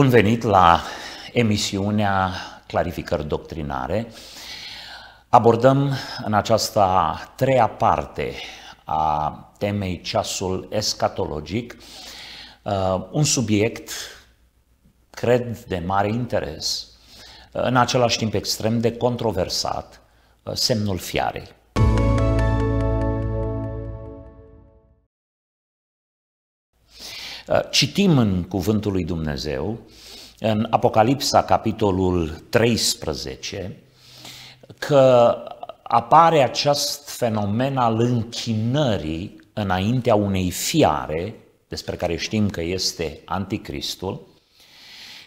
Bun venit la emisiunea Clarificări Doctrinare. Abordăm în această treia parte a temei ceasul escatologic uh, un subiect, cred, de mare interes, în același timp extrem de controversat, uh, semnul fiarei. Uh, citim în Cuvântul lui Dumnezeu, în Apocalipsa, capitolul 13, că apare acest fenomen al închinării înaintea unei fiare, despre care știm că este anticristul,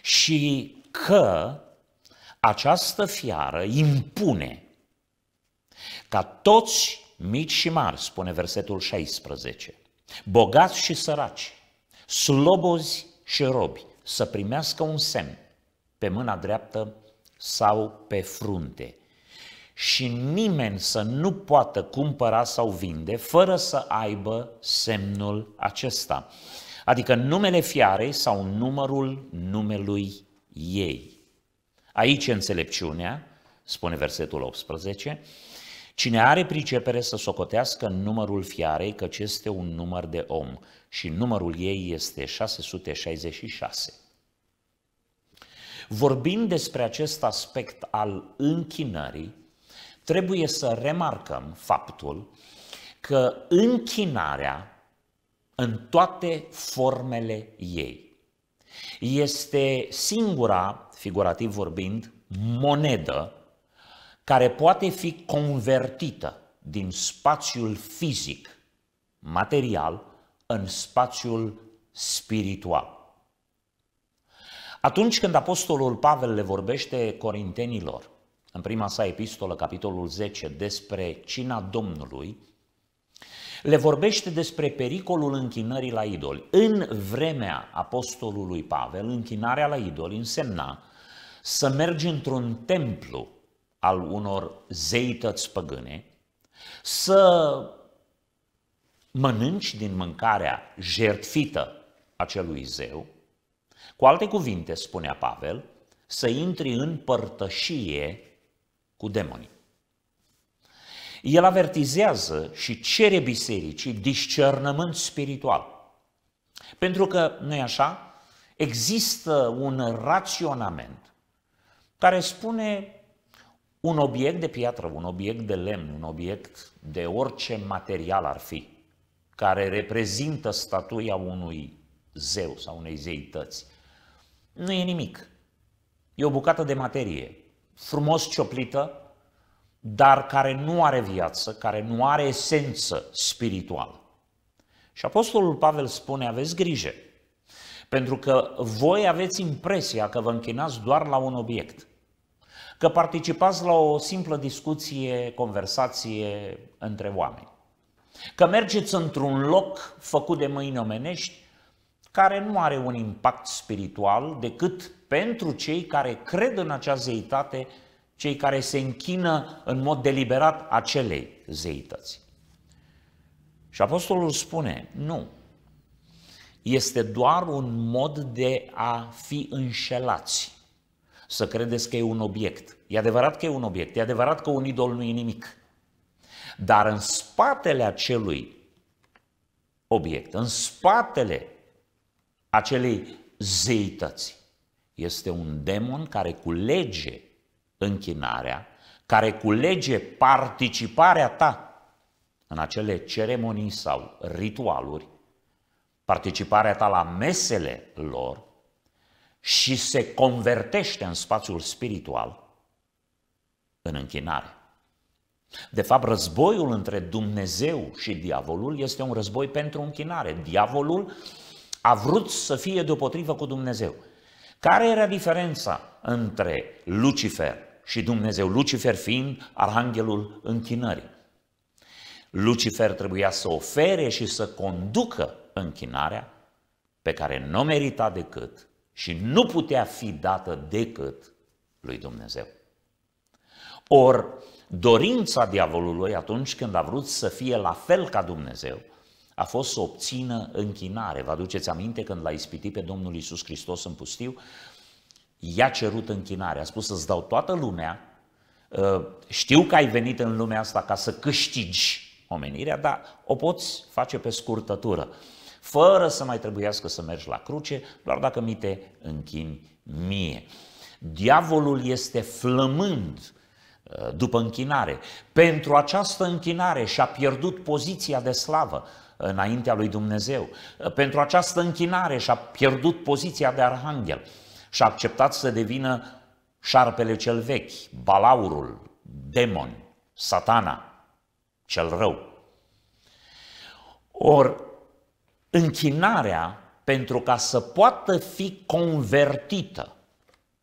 și că această fiară impune ca toți mici și mari, spune versetul 16, bogați și săraci, slobozi și robi, să primească un semn pe mâna dreaptă sau pe frunte. Și nimeni să nu poată cumpăra sau vinde fără să aibă semnul acesta, adică numele fiarei sau numărul numelui ei. Aici înțelepciunea, spune versetul 18, Cine are pricepere să socotească numărul fiarei, căci este un număr de om și numărul ei este 666. Vorbind despre acest aspect al închinării, trebuie să remarcăm faptul că închinarea în toate formele ei este singura, figurativ vorbind, monedă care poate fi convertită din spațiul fizic, material, în spațiul spiritual. Atunci când Apostolul Pavel le vorbește corintenilor, în prima sa epistolă, capitolul 10, despre cina Domnului, le vorbește despre pericolul închinării la idoli. În vremea apostolului Pavel, închinarea la idoli însemna să mergi într-un templu al unor zeități păgâne, să mănânci din mâncarea jertfită acelui zeu, cu alte cuvinte, spunea Pavel, să intri în părtășie cu demonii. El avertizează și cere bisericii discernământ spiritual. Pentru că, nu așa, există un raționament care spune un obiect de piatră, un obiect de lemn, un obiect de orice material ar fi, care reprezintă statuia unui zeu sau unei zeități. Nu e nimic. E o bucată de materie, frumos cioplită, dar care nu are viață, care nu are esență spirituală. Și Apostolul Pavel spune, aveți grijă, pentru că voi aveți impresia că vă închinați doar la un obiect, că participați la o simplă discuție, conversație între oameni. Că mergeți într-un loc făcut de mâini omenești care nu are un impact spiritual decât pentru cei care cred în acea zeitate, cei care se închină în mod deliberat acelei zeități. Și apostolul spune, nu, este doar un mod de a fi înșelați. Să credeți că e un obiect. E adevărat că e un obiect, e adevărat că un idol nu e nimic. Dar în spatele acelui obiect, în spatele acelei zeități, este un demon care culege închinarea, care culege participarea ta în acele ceremonii sau ritualuri, participarea ta la mesele lor și se convertește în spațiul spiritual în închinare. De fapt, războiul între Dumnezeu și diavolul este un război pentru închinare. Diavolul a vrut să fie deopotrivă cu Dumnezeu. Care era diferența între Lucifer și Dumnezeu? Lucifer fiind arhanghelul închinării. Lucifer trebuia să ofere și să conducă închinarea pe care nu merita decât și nu putea fi dată decât lui Dumnezeu. Or, Dorința diavolului atunci când a vrut să fie la fel ca Dumnezeu, a fost să obțină închinare. Vă aduceți aminte când l-a ispitit pe Domnul Isus Hristos în pustiu? I-a cerut închinare, a spus să-ți dau toată lumea, uh, știu că ai venit în lumea asta ca să câștigi omenirea, dar o poți face pe scurtătură, fără să mai trebuiască să mergi la cruce, doar dacă mi te închini mie. Diavolul este flămând Uh, după închinare. Pentru această închinare și-a pierdut poziția de slavă înaintea lui Dumnezeu. Uh, pentru această închinare și-a pierdut poziția de arhanghel și a acceptat să devină șarpele cel vechi, balaurul, demon, satana, cel rău. Or, închinarea, pentru ca să poată fi convertită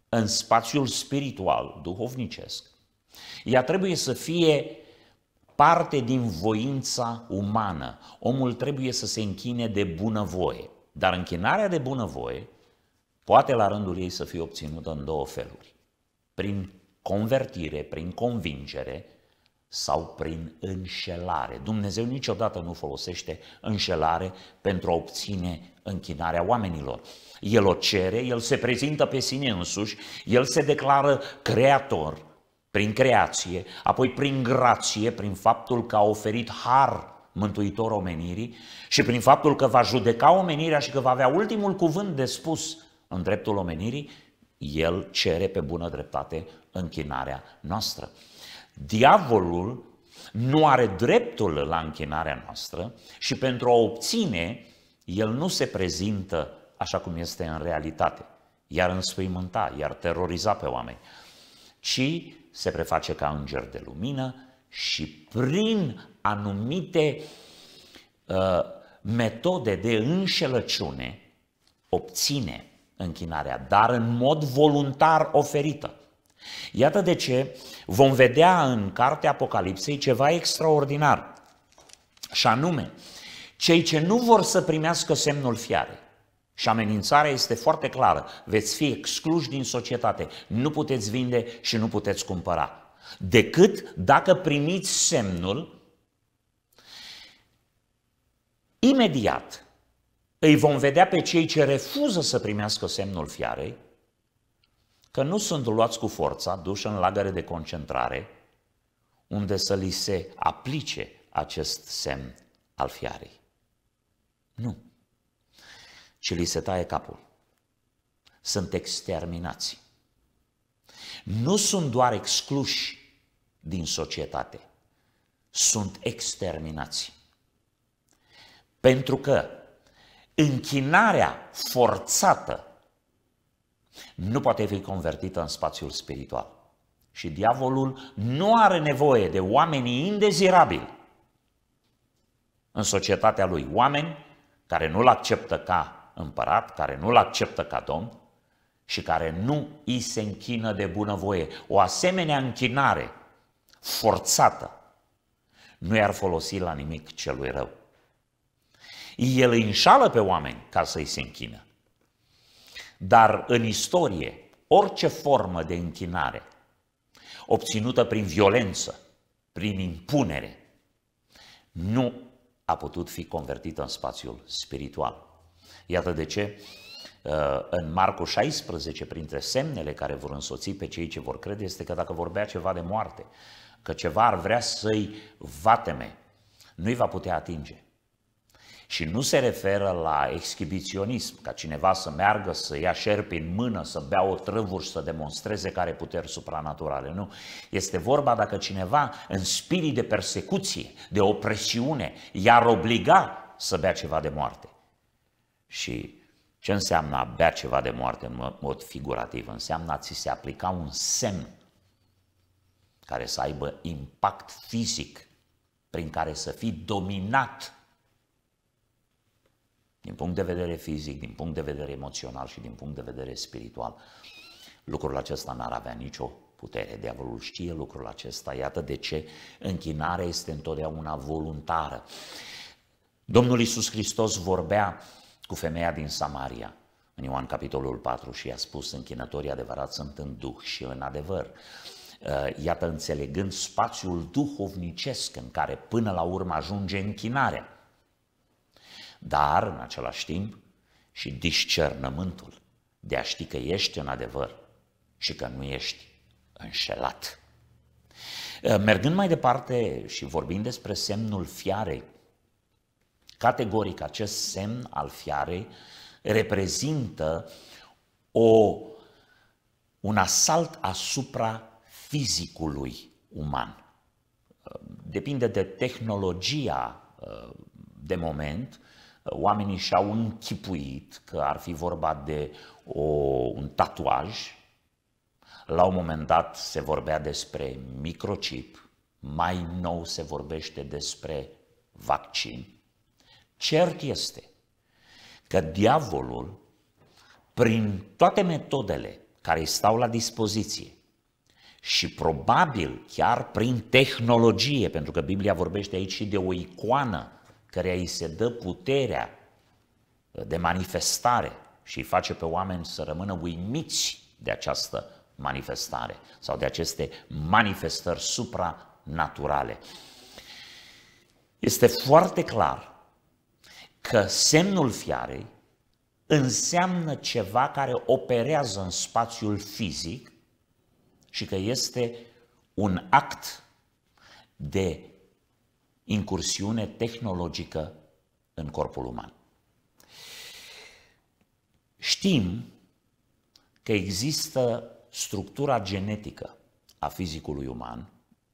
în spațiul spiritual, duhovnicesc, ea trebuie să fie parte din voința umană. Omul trebuie să se închine de bunăvoie. Dar închinarea de bunăvoie poate la rândul ei să fie obținută în două feluri. Prin convertire, prin convingere sau prin înșelare. Dumnezeu niciodată nu folosește înșelare pentru a obține închinarea oamenilor. El o cere, el se prezintă pe sine însuși, el se declară creator, prin creație, apoi prin grație, prin faptul că a oferit har mântuitor omenirii și prin faptul că va judeca omenirea și că va avea ultimul cuvânt de spus în dreptul omenirii, el cere pe bună dreptate închinarea noastră. Diavolul nu are dreptul la închinarea noastră și pentru a obține, el nu se prezintă așa cum este în realitate, iar înspăimânta, iar teroriza pe oameni, ci se preface ca înger de lumină și prin anumite uh, metode de înșelăciune obține închinarea, dar în mod voluntar oferită. Iată de ce vom vedea în cartea Apocalipsei ceva extraordinar. Și anume, cei ce nu vor să primească semnul fiarei, și amenințarea este foarte clară. Veți fi excluși din societate. Nu puteți vinde și nu puteți cumpăra. Decât dacă primiți semnul, imediat îi vom vedea pe cei ce refuză să primească semnul fiarei, că nu sunt luați cu forța, duși în lagăre de concentrare, unde să li se aplice acest semn al fiarei. Nu și li se taie capul. Sunt exterminați. Nu sunt doar excluși din societate, sunt exterminați. Pentru că închinarea forțată nu poate fi convertită în spațiul spiritual. Și diavolul nu are nevoie de oamenii indezirabili în societatea lui, oameni care nu-l acceptă ca împărat, care nu-l acceptă ca domn și care nu îi se închină de bunăvoie. O asemenea închinare forțată nu i-ar folosi la nimic celui rău. El îi înșală pe oameni ca să-i se închină. Dar în istorie, orice formă de închinare obținută prin violență, prin impunere, nu a putut fi convertită în spațiul spiritual. Iată de ce uh, în Marcu 16, printre semnele care vor însoți pe cei ce vor crede, este că dacă vorbea ceva de moarte, că ceva ar vrea să-i vateme, nu-i va putea atinge. Și nu se referă la exhibiționism, ca cineva să meargă, să ia șerpi în mână, să bea o trăvur și să demonstreze care puteri supranaturale. Nu. Este vorba dacă cineva, în spirit de persecuție, de opresiune, i-ar obliga să bea ceva de moarte. Și ce înseamnă a bea ceva de moarte în mod figurativ? Înseamnă a ți se aplica un semn care să aibă impact fizic, prin care să fii dominat din punct de vedere fizic, din punct de vedere emoțional și din punct de vedere spiritual. Lucrul acesta n-ar avea nicio putere. Diavolul știe lucrul acesta. Iată de ce închinarea este întotdeauna voluntară. Domnul Isus Hristos vorbea cu femeia din Samaria în Ioan capitolul 4 și i-a spus închinătorii adevărați sunt în duh și în adevăr. Uh, iată, înțelegând spațiul duhovnicesc în care până la urmă ajunge închinarea. Dar, în același timp, și discernământul de a ști că ești în adevăr și că nu ești înșelat. Uh, mergând mai departe și vorbind despre semnul fiarei, Categoric, acest semn al fiarei reprezintă o, un asalt asupra fizicului uman. Depinde de tehnologia uh, de moment, oamenii și-au închipuit că ar fi vorba de o, un tatuaj. La un moment dat se vorbea despre microchip, mai nou se vorbește despre vaccin. Cert este că diavolul, prin toate metodele care îi stau la dispoziție și probabil chiar prin tehnologie, pentru că Biblia vorbește aici și de o icoană care îi se dă puterea de manifestare și îi face pe oameni să rămână uimiți de această manifestare sau de aceste manifestări supranaturale. Este foarte clar că semnul fiarei înseamnă ceva care operează în spațiul fizic și că este un act de incursiune tehnologică în corpul uman. Știm că există structura genetică a fizicului uman,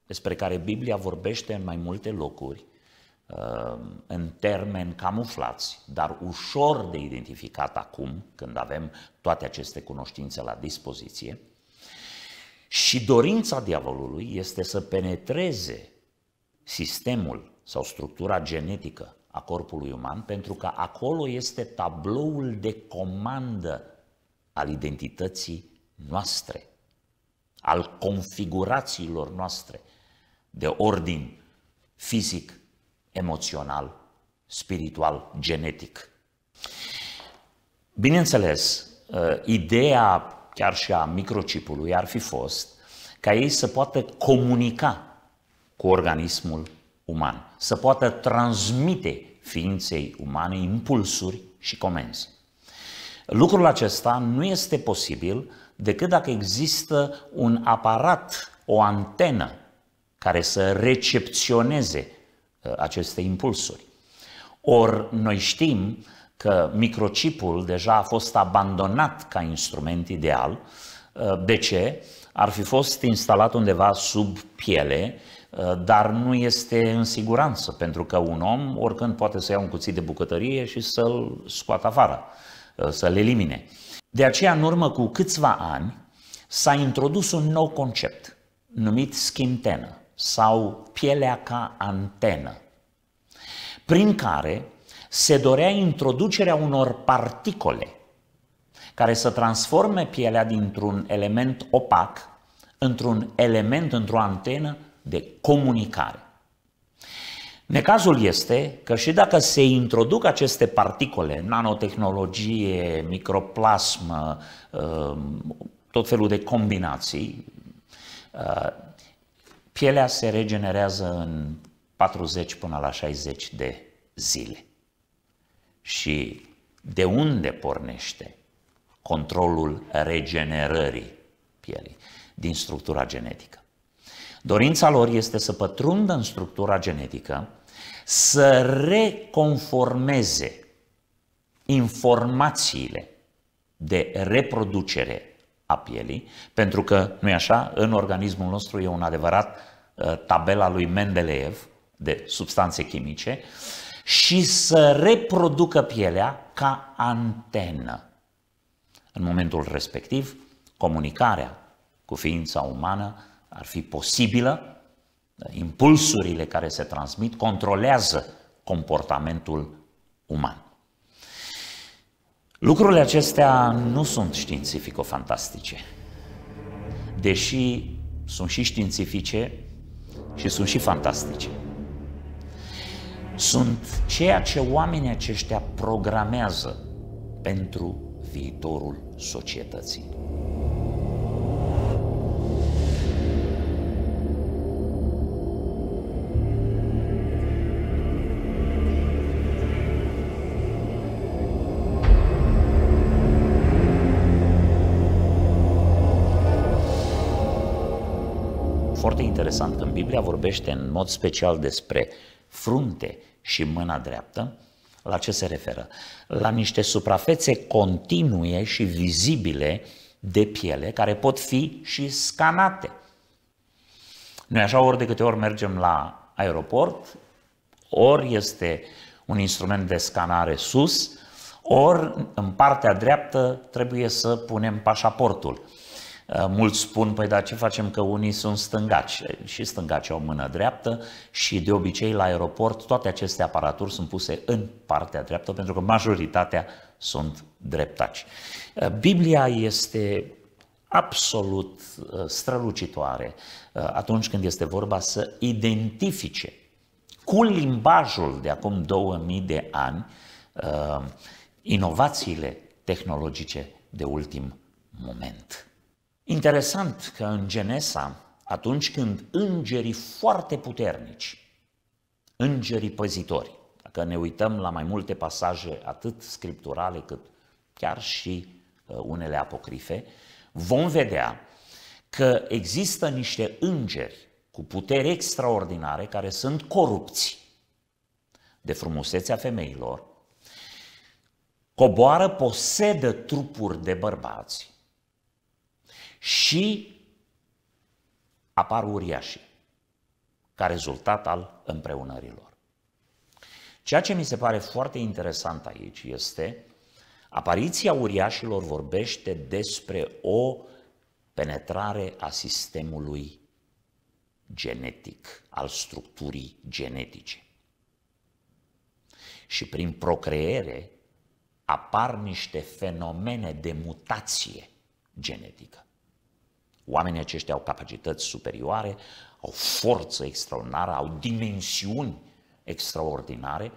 despre care Biblia vorbește în mai multe locuri, Um, în termeni camuflați, dar ușor de identificat acum, când avem toate aceste cunoștințe la dispoziție. Și dorința diavolului este să penetreze sistemul sau structura genetică a corpului uman, pentru că acolo este tabloul de comandă al identității noastre, al configurațiilor noastre de ordin fizic, emoțional, spiritual, genetic. Bineînțeles, uh, ideea chiar și a microchipului ar fi fost ca ei să poată comunica cu organismul uman, să poată transmite ființei umane impulsuri și comenzi. Lucrul acesta nu este posibil decât dacă există un aparat, o antenă care să recepționeze Uh, aceste impulsuri. Ori noi știm că microchipul deja a fost abandonat ca instrument ideal. Uh, de ce? Ar fi fost instalat undeva sub piele, uh, dar nu este în siguranță, pentru că un om oricând poate să ia un cuțit de bucătărie și să-l scoată afară, să-l elimine. De aceea, în urmă cu câțiva ani, s-a introdus un nou concept numit schimtenă sau pielea ca antenă, prin care se dorea introducerea unor particole care să transforme pielea dintr-un element opac într-un element, într-o antenă de comunicare. Necazul este că și dacă se introduc aceste particole, nanotehnologie, microplasmă, ă, tot felul de combinații, ă, Pielea se regenerează în 40 până la 60 de zile. Și de unde pornește controlul regenerării pielii? Din structura genetică. Dorința lor este să pătrundă în structura genetică, să reconformeze informațiile de reproducere a pielii, pentru că, nu-i așa, în organismul nostru e un adevărat uh, tabela lui Mendeleev de substanțe chimice și să reproducă pielea ca antenă. În momentul respectiv, comunicarea cu ființa umană ar fi posibilă, impulsurile care se transmit controlează comportamentul uman. Lucrurile acestea nu sunt științifico-fantastice, deși sunt și științifice și sunt și fantastice. Sunt ceea ce oamenii aceștia programează pentru viitorul societății. Biblia vorbește în mod special despre frunte și mâna dreaptă, la ce se referă? La niște suprafețe continue și vizibile de piele care pot fi și scanate. Noi așa ori de câte ori mergem la aeroport, ori este un instrument de scanare sus, ori în partea dreaptă trebuie să punem pașaportul. Uh, mulți spun, păi dar ce facem că unii sunt stângaci uh, și stângaci au mână dreaptă și de obicei la aeroport toate aceste aparaturi sunt puse în partea dreaptă pentru că majoritatea sunt dreptaci. Uh, Biblia este absolut strălucitoare atunci când este vorba să identifice cu limbajul de acum 2000 de ani inovațiile tehnologice de ultim moment. Interesant că în Genesa, atunci când îngerii foarte puternici, îngerii păzitori, dacă ne uităm la mai multe pasaje, atât scripturale cât chiar și uh, unele apocrife, vom vedea că există niște îngeri cu puteri extraordinare care sunt corupți de frumusețea femeilor, coboară, posedă trupuri de bărbați și apar uriașii ca rezultat al împreunărilor. Ceea ce mi se pare foarte interesant aici este apariția uriașilor vorbește despre o penetrare a sistemului genetic, al structurii genetice. Și prin procreere apar niște fenomene de mutație genetică. Oamenii aceștia au capacități superioare, au forță extraordinară, au dimensiuni extraordinare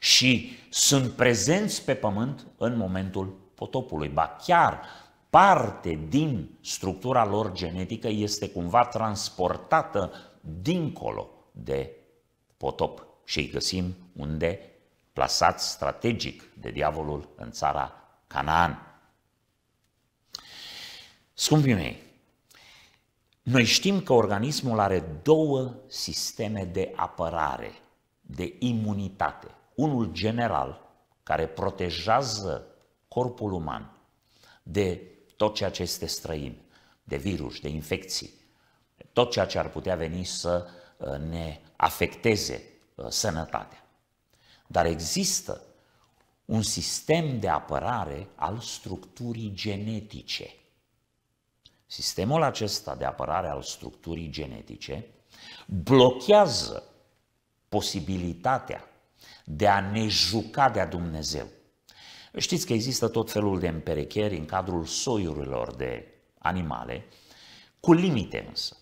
și sunt prezenți pe pământ în momentul potopului. Ba chiar parte din structura lor genetică este cumva transportată dincolo de potop și îi găsim unde plasat strategic de diavolul în țara Canaan. Scumpii mei, noi știm că organismul are două sisteme de apărare, de imunitate. Unul general, care protejează corpul uman de tot ceea ce este străin, de virus, de infecții, tot ceea ce ar putea veni să uh, ne afecteze uh, sănătatea. Dar există un sistem de apărare al structurii genetice – Sistemul acesta de apărare al structurii genetice blochează posibilitatea de a ne juca de-a Dumnezeu. Știți că există tot felul de împerecheri în cadrul soiurilor de animale, cu limite însă.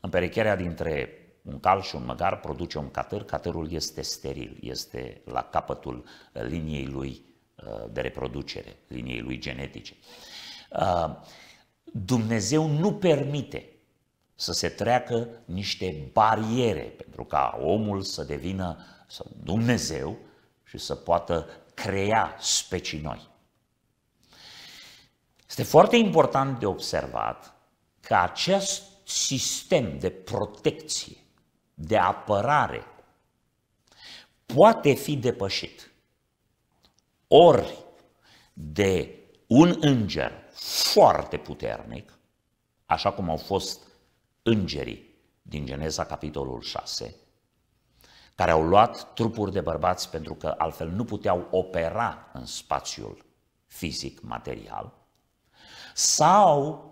Împerecherea dintre un cal și un măgar produce un catâr, catârul este steril, este la capătul liniei lui uh, de reproducere, liniei lui genetice. Uh, Dumnezeu nu permite să se treacă niște bariere pentru ca omul să devină sau Dumnezeu și să poată crea specii noi. Este foarte important de observat că acest sistem de protecție, de apărare, poate fi depășit ori de un înger foarte puternic, așa cum au fost îngerii din Geneza, capitolul 6, care au luat trupuri de bărbați pentru că altfel nu puteau opera în spațiul fizic, material, sau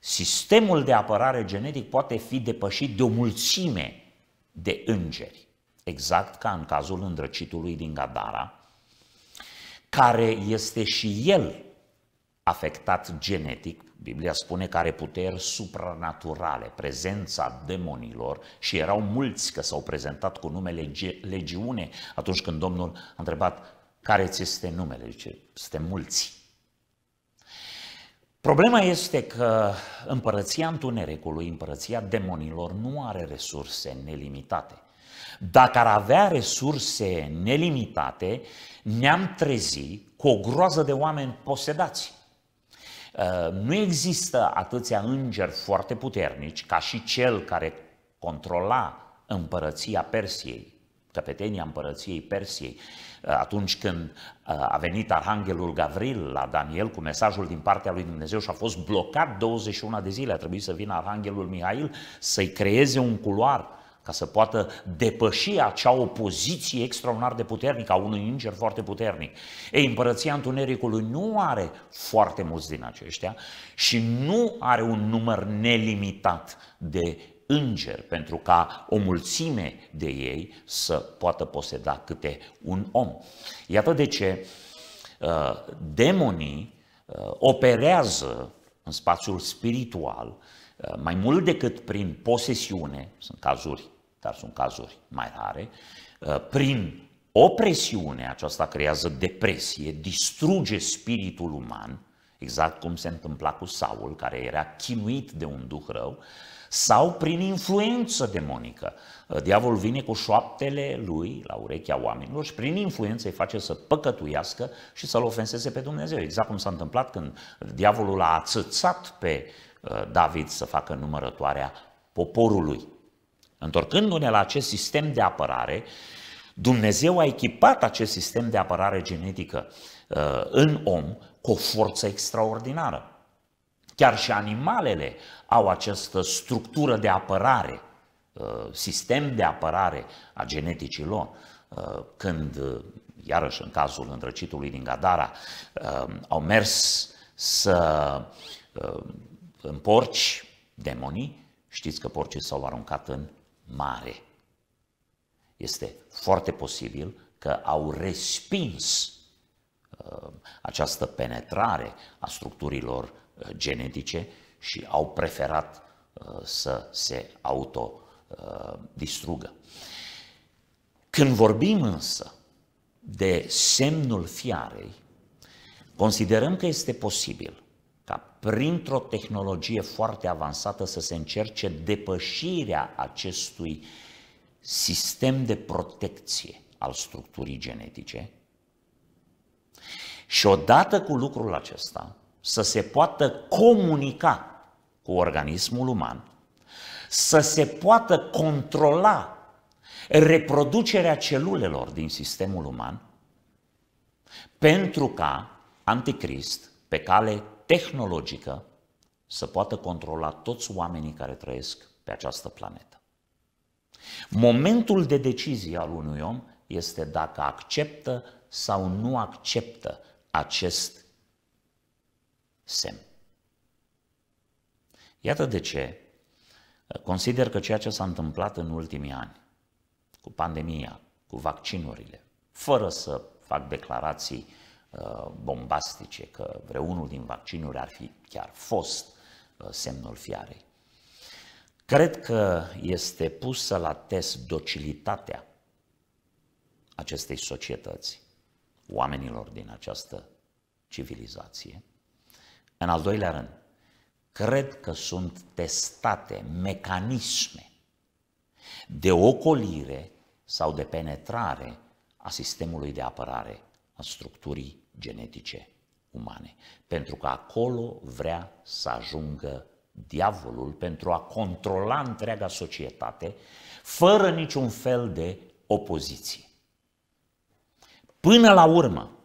sistemul de apărare genetic poate fi depășit de o mulțime de îngeri, exact ca în cazul îndrăcitului din Gadara, care este și el afectat genetic, Biblia spune că are puteri supranaturale, prezența demonilor și erau mulți că s-au prezentat cu numele legiune atunci când Domnul a întrebat care ți este numele, zice, suntem mulți. Problema este că împărăția întunericului, împărăția demonilor, nu are resurse nelimitate. Dacă ar avea resurse nelimitate, ne-am trezi cu o groază de oameni posedați. Uh, nu există atâția îngeri foarte puternici ca și cel care controla împărăția Persiei, căpetenia împărăției Persiei, uh, atunci când uh, a venit Arhanghelul Gavril la Daniel cu mesajul din partea lui Dumnezeu și a fost blocat 21 de zile, a trebuit să vină Arhanghelul Mihail să-i creeze un culoar ca să poată depăși acea opoziție extraordinar de puternică a unui înger foarte puternic. Ei, împărăția Întunericului nu are foarte mulți din aceștia și nu are un număr nelimitat de îngeri pentru ca o mulțime de ei să poată poseda câte un om. Iată de ce uh, demonii uh, operează în spațiul spiritual uh, mai mult decât prin posesiune, sunt cazuri dar sunt cazuri mai rare, uh, prin o presiune, aceasta creează depresie, distruge spiritul uman, exact cum se întâmpla cu Saul, care era chinuit de un duh rău, sau prin influență demonică. Uh, diavolul vine cu șoaptele lui la urechea oamenilor și prin influență îi face să păcătuiască și să-L ofenseze pe Dumnezeu. Exact cum s-a întâmplat când diavolul a ațățat pe uh, David să facă numărătoarea poporului. Întorcându-ne la acest sistem de apărare, Dumnezeu a echipat acest sistem de apărare genetică uh, în om cu o forță extraordinară. Chiar și animalele au această structură de apărare, uh, sistem de apărare a geneticii lor. Uh, când, iarăși în cazul îndrăcitului din Gadara, au mers să împorci demonii, știți că porcii s-au aruncat în mare. Este foarte posibil că au respins uh, această penetrare a structurilor uh, genetice și au preferat uh, să se autodistrugă. Când vorbim însă de semnul fiarei, considerăm că este posibil ca printr-o tehnologie foarte avansată să se încerce depășirea acestui sistem de protecție al structurii genetice și odată cu lucrul acesta să se poată comunica cu organismul uman, să se poată controla reproducerea celulelor din sistemul uman, pentru ca anticrist, pe cale tehnologică să poată controla toți oamenii care trăiesc pe această planetă. Momentul de decizie al unui om este dacă acceptă sau nu acceptă acest semn. Iată de ce consider că ceea ce s-a întâmplat în ultimii ani, cu pandemia, cu vaccinurile, fără să fac declarații Uh, bombastice că vreunul din vaccinuri ar fi chiar fost uh, semnul fiarei. Cred că este pusă la test docilitatea acestei societăți, oamenilor din această civilizație. În al doilea rând, cred că sunt testate mecanisme de ocolire sau de penetrare a sistemului de apărare a structurii genetice umane. Pentru că acolo vrea să ajungă diavolul pentru a controla întreaga societate fără niciun fel de opoziție. Până la urmă,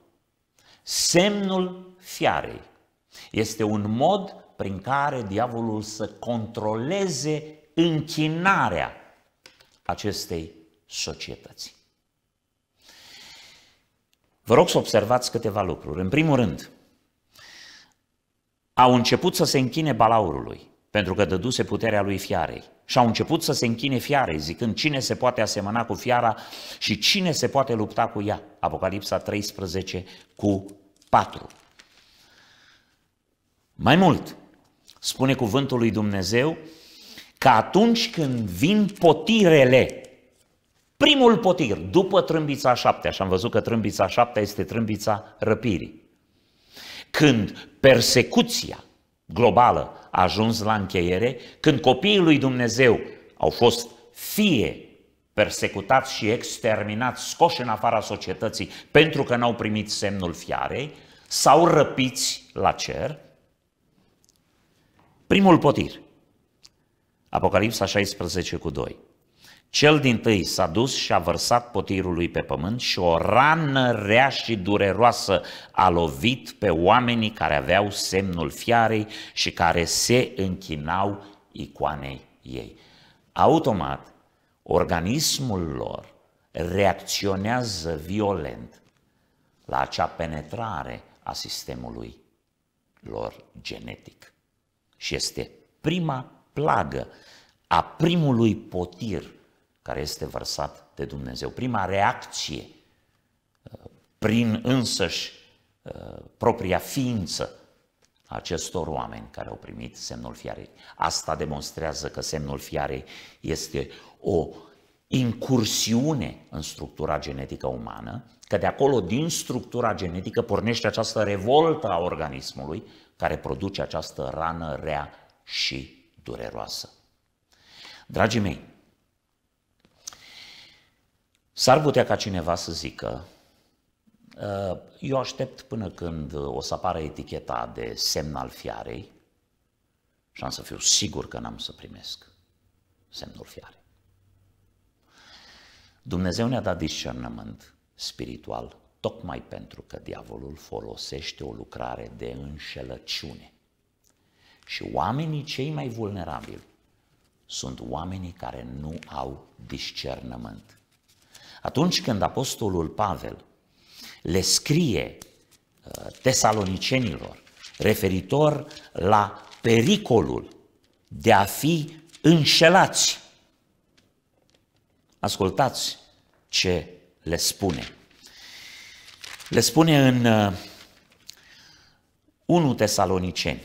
semnul fiarei este un mod prin care diavolul să controleze închinarea acestei societăți. Vă rog să observați câteva lucruri. În primul rând, au început să se închine balaurului, pentru că dăduse puterea lui fiarei. Și au început să se închine fiarei, zicând cine se poate asemăna cu fiara și cine se poate lupta cu ea. Apocalipsa 13 cu 4. Mai mult, spune cuvântul lui Dumnezeu că atunci când vin potirele, Primul potir, după trâmbița șaptea, și am văzut că trâmbița șaptea este trâmbița răpirii. Când persecuția globală a ajuns la încheiere, când copiii lui Dumnezeu au fost fie persecutați și exterminați, scoși în afara societății pentru că n-au primit semnul fiarei, sau răpiți la cer. Primul potir, Apocalipsa 16 cu 2. Cel din tâi s-a dus și a vărsat potirul lui pe pământ și o rană rea și dureroasă a lovit pe oamenii care aveau semnul fiarei și care se închinau icoanei ei. Automat, organismul lor reacționează violent la acea penetrare a sistemului lor genetic. Și este prima plagă a primului potir care este vărsat de Dumnezeu. Prima reacție uh, prin însăși uh, propria ființă acestor oameni care au primit semnul fiarei. Asta demonstrează că semnul fiarei este o incursiune în structura genetică umană, că de acolo, din structura genetică, pornește această revoltă a organismului care produce această rană rea și dureroasă. Dragii mei, S-ar putea ca cineva să zică, ă, eu aștept până când o să apară eticheta de semn al fiarei și am să fiu sigur că n-am să primesc semnul fiarei. Dumnezeu ne-a dat discernământ spiritual tocmai pentru că diavolul folosește o lucrare de înșelăciune. Și oamenii cei mai vulnerabili sunt oamenii care nu au discernământ. Atunci când apostolul Pavel le scrie uh, tesalonicenilor referitor la pericolul de a fi înșelați, ascultați ce le spune. Le spune în 1 uh, Tesaloniceni,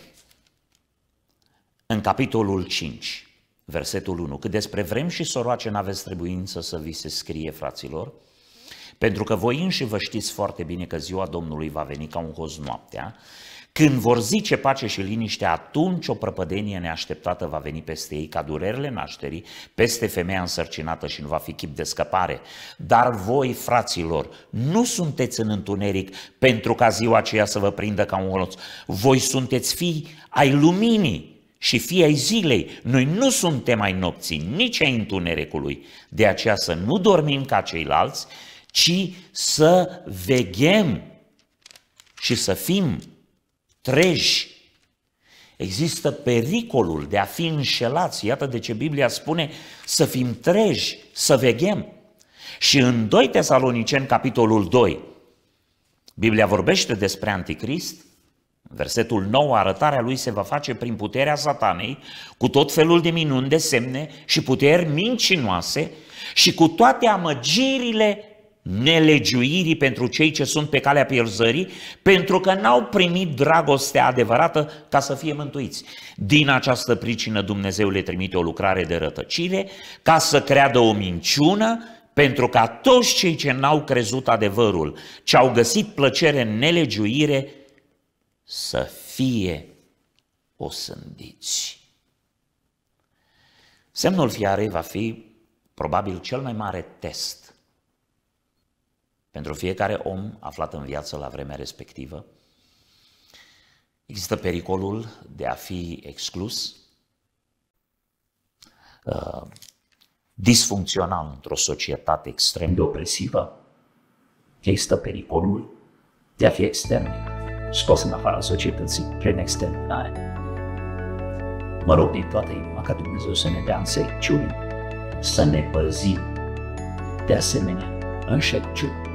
în capitolul 5, versetul 1, că despre vrem și soroace n-aveți trebuință să vi se scrie, fraților, pentru că voi înși vă știți foarte bine că ziua Domnului va veni ca un hoz noaptea, când vor zice pace și liniște, atunci o prăpădenie neașteptată va veni peste ei, ca durerile nașterii, peste femeia însărcinată și nu va fi chip de scăpare. Dar voi, fraților, nu sunteți în întuneric pentru ca ziua aceea să vă prindă ca un hoț. Voi sunteți fii ai luminii și fii ai zilei. Noi nu suntem ai nopții, nici ai întunericului. De aceea să nu dormim ca ceilalți, ci să veghem și să fim treji. Există pericolul de a fi înșelați. Iată de ce Biblia spune să fim treji, să veghem. Și în 2 Tesaloniceni, capitolul 2, Biblia vorbește despre anticrist Versetul nou, arătarea lui se va face prin puterea satanei, cu tot felul de minuni, de semne și puteri mincinoase și cu toate amăgirile nelegiuirii pentru cei ce sunt pe calea pierzării, pentru că n-au primit dragostea adevărată ca să fie mântuiți. Din această pricină Dumnezeu le trimite o lucrare de rătăcire ca să creadă o minciună, pentru ca toți cei ce n-au crezut adevărul, ce au găsit plăcere în nelegiuire, să fie osândiți. Semnul fiarei va fi probabil cel mai mare test pentru fiecare om aflat în viață la vremea respectivă. Există pericolul de a fi exclus, uh, disfuncțional într-o societate extrem de opresivă, există pericolul de a fi exterminat scos în afara societății prin exterminare. Mă rog din toată inima ca Dumnezeu să ne dea înțelepciune, să ne păzim de asemenea înșelciune.